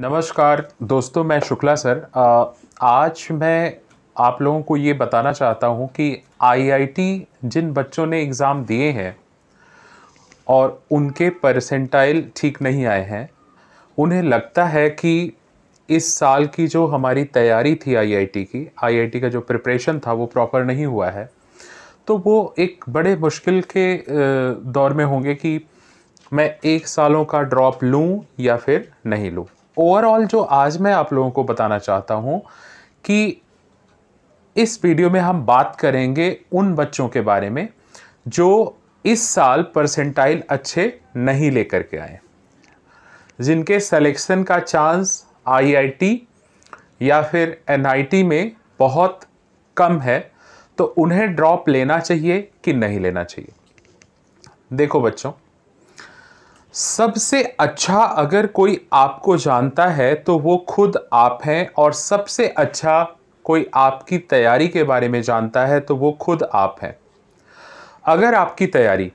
नमस्कार दोस्तों मैं शुक्ला सर आज मैं आप लोगों को ये बताना चाहता हूँ कि आईआईटी जिन बच्चों ने एग्ज़ाम दिए हैं और उनके परसेंटाइल ठीक नहीं आए हैं उन्हें लगता है कि इस साल की जो हमारी तैयारी थी आईआईटी की आईआईटी का जो प्रिपरेशन था वो प्रॉपर नहीं हुआ है तो वो एक बड़े मुश्किल के दौर में होंगे कि मैं एक सालों का ड्रॉप लूँ या फिर नहीं लूँ ओवरऑल जो आज मैं आप लोगों को बताना चाहता हूँ कि इस वीडियो में हम बात करेंगे उन बच्चों के बारे में जो इस साल परसेंटाइल अच्छे नहीं लेकर के आए जिनके सिलेक्शन का चांस आईआईटी या फिर एनआईटी में बहुत कम है तो उन्हें ड्रॉप लेना चाहिए कि नहीं लेना चाहिए देखो बच्चों सबसे अच्छा अगर कोई आपको जानता है तो वो खुद आप हैं और सबसे अच्छा कोई आपकी तैयारी के बारे में जानता है तो वो खुद आप हैं अगर आपकी तैयारी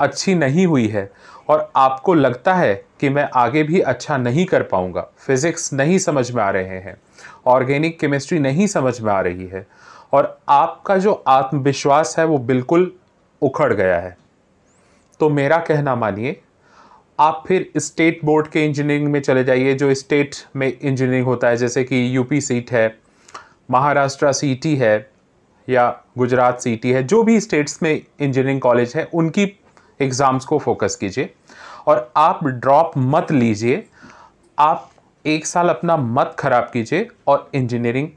अच्छी नहीं हुई है और आपको लगता है कि मैं आगे भी अच्छा नहीं कर पाऊँगा फिज़िक्स नहीं समझ में आ रहे हैं ऑर्गेनिक केमिस्ट्री नहीं समझ में आ रही है और आपका जो आत्मविश्वास है वो बिल्कुल उखड़ गया है तो मेरा कहना मानिए आप फिर स्टेट बोर्ड के इंजीनियरिंग में चले जाइए जो स्टेट में इंजीनियरिंग होता है जैसे कि यूपी सीट है महाराष्ट्र सीटी है या गुजरात सीटी है जो भी स्टेट्स में इंजीनियरिंग कॉलेज है उनकी एग्ज़ाम्स को फोकस कीजिए और आप ड्रॉप मत लीजिए आप एक साल अपना मत ख़राब कीजिए और इंजीनियरिंग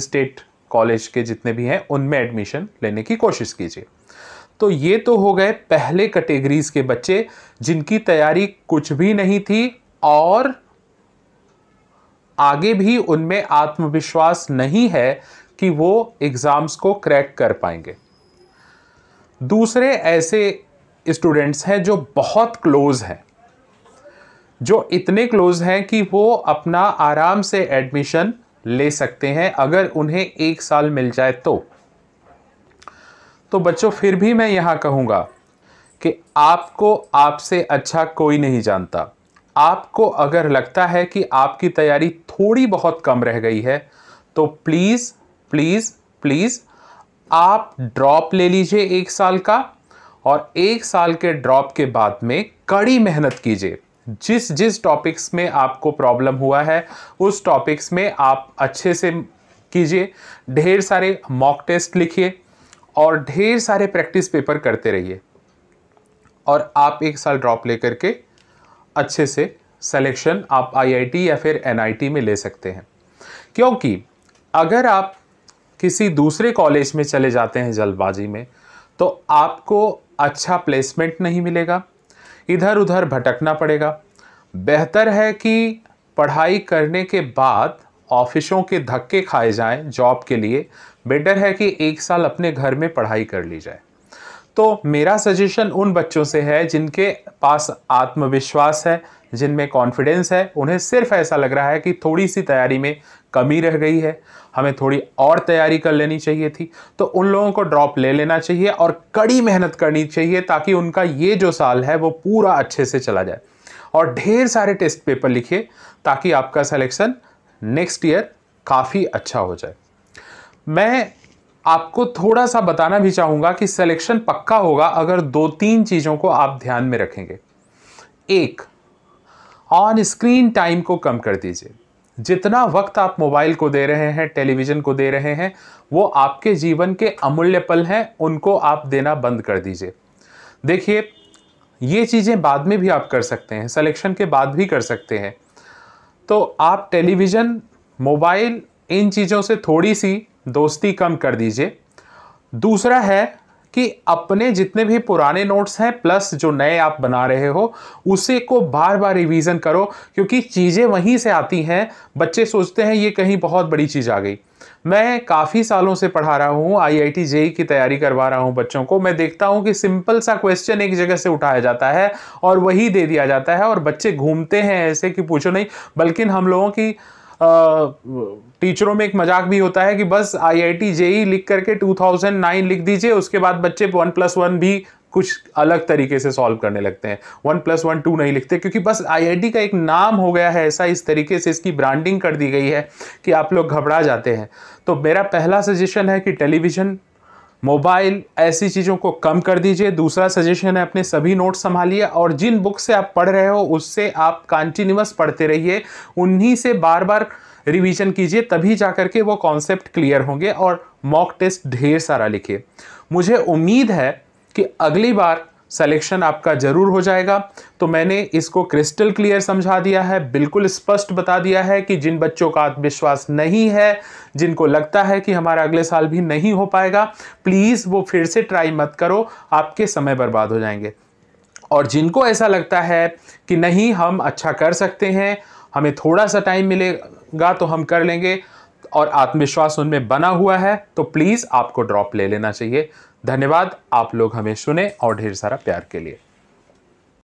स्टेट कॉलेज के जितने भी हैं उनमें एडमिशन लेने की कोशिश कीजिए तो ये तो हो गए पहले कैटेगरीज के बच्चे जिनकी तैयारी कुछ भी नहीं थी और आगे भी उनमें आत्मविश्वास नहीं है कि वो एग्ज़ाम्स को क्रैक कर पाएंगे दूसरे ऐसे स्टूडेंट्स हैं जो बहुत क्लोज हैं जो इतने क्लोज हैं कि वो अपना आराम से एडमिशन ले सकते हैं अगर उन्हें एक साल मिल जाए तो तो बच्चों फिर भी मैं यहाँ कहूँगा कि आपको आपसे अच्छा कोई नहीं जानता आपको अगर लगता है कि आपकी तैयारी थोड़ी बहुत कम रह गई है तो प्लीज़ प्लीज़ प्लीज़ आप ड्रॉप ले लीजिए एक साल का और एक साल के ड्रॉप के बाद में कड़ी मेहनत कीजिए जिस जिस टॉपिक्स में आपको प्रॉब्लम हुआ है उस टॉपिक्स में आप अच्छे से कीजिए ढेर सारे मॉक टेस्ट लिखिए और ढेर सारे प्रैक्टिस पेपर करते रहिए और आप एक साल ड्रॉप ले करके अच्छे से सेलेक्शन आप आईआईटी या फिर एनआईटी में ले सकते हैं क्योंकि अगर आप किसी दूसरे कॉलेज में चले जाते हैं जल्दबाजी में तो आपको अच्छा प्लेसमेंट नहीं मिलेगा इधर उधर भटकना पड़ेगा बेहतर है कि पढ़ाई करने के बाद ऑफिसों के धक्के खाए जाएं जॉब के लिए बेटर है कि एक साल अपने घर में पढ़ाई कर ली जाए तो मेरा सजेशन उन बच्चों से है जिनके पास आत्मविश्वास है जिनमें कॉन्फिडेंस है उन्हें सिर्फ ऐसा लग रहा है कि थोड़ी सी तैयारी में कमी रह गई है हमें थोड़ी और तैयारी कर लेनी चाहिए थी तो उन लोगों को ड्रॉप ले लेना चाहिए और कड़ी मेहनत करनी चाहिए ताकि उनका ये जो साल है वो पूरा अच्छे से चला जाए और ढेर सारे टेस्ट पेपर लिखिए ताकि आपका सिलेक्शन नेक्स्ट ईयर काफ़ी अच्छा हो जाए मैं आपको थोड़ा सा बताना भी चाहूँगा कि सिलेक्शन पक्का होगा अगर दो तीन चीज़ों को आप ध्यान में रखेंगे एक ऑन स्क्रीन टाइम को कम कर दीजिए जितना वक्त आप मोबाइल को दे रहे हैं टेलीविज़न को दे रहे हैं वो आपके जीवन के अमूल्य पल हैं उनको आप देना बंद कर दीजिए देखिए ये चीज़ें बाद में भी आप कर सकते हैं सिलेक्शन के बाद भी कर सकते हैं तो आप टेलीविज़न मोबाइल इन चीज़ों से थोड़ी सी दोस्ती कम कर दीजिए दूसरा है कि अपने जितने भी पुराने नोट्स हैं प्लस जो नए आप बना रहे हो उसे को बार बार रिवीजन करो क्योंकि चीज़ें वहीं से आती हैं बच्चे सोचते हैं ये कहीं बहुत बड़ी चीज़ आ गई मैं काफ़ी सालों से पढ़ा रहा हूँ आई आई टी जेई की तैयारी करवा रहा हूँ बच्चों को मैं देखता हूँ कि सिंपल सा क्वेश्चन एक जगह से उठाया जाता है और वही दे दिया जाता है और बच्चे घूमते हैं ऐसे कि पूछो नहीं बल्कि हम लोगों की टीचरों में एक मजाक भी होता है कि बस आई आई टी जेई लिख करके 2009 लिख दीजिए उसके बाद बच्चे वन प्लस वन भी कुछ अलग तरीके से सॉल्व करने लगते हैं वन प्लस वन टू नहीं लिखते क्योंकि बस आईआईटी का एक नाम हो गया है ऐसा इस तरीके से इसकी ब्रांडिंग कर दी गई है कि आप लोग घबरा जाते हैं तो मेरा पहला सजेशन है कि टेलीविज़न मोबाइल ऐसी चीज़ों को कम कर दीजिए दूसरा सजेशन है अपने सभी नोट संभालिए और जिन बुक से आप पढ़ रहे हो उससे आप कंटिन्यूस पढ़ते रहिए उन्हीं से बार बार रिवीजन कीजिए तभी जा करके वो कॉन्सेप्ट क्लियर होंगे और मॉक टेस्ट ढेर सारा लिखिए मुझे उम्मीद है कि अगली बार सेलेक्शन आपका ज़रूर हो जाएगा तो मैंने इसको क्रिस्टल क्लियर समझा दिया है बिल्कुल स्पष्ट बता दिया है कि जिन बच्चों का आत्मविश्वास नहीं है जिनको लगता है कि हमारा अगले साल भी नहीं हो पाएगा प्लीज़ वो फिर से ट्राई मत करो आपके समय बर्बाद हो जाएंगे और जिनको ऐसा लगता है कि नहीं हम अच्छा कर सकते हैं हमें थोड़ा सा टाइम मिलेगा तो हम कर लेंगे और आत्मविश्वास उनमें बना हुआ है तो प्लीज़ आपको ड्रॉप ले लेना चाहिए धन्यवाद आप लोग हमें सुने और ढेर सारा प्यार के लिए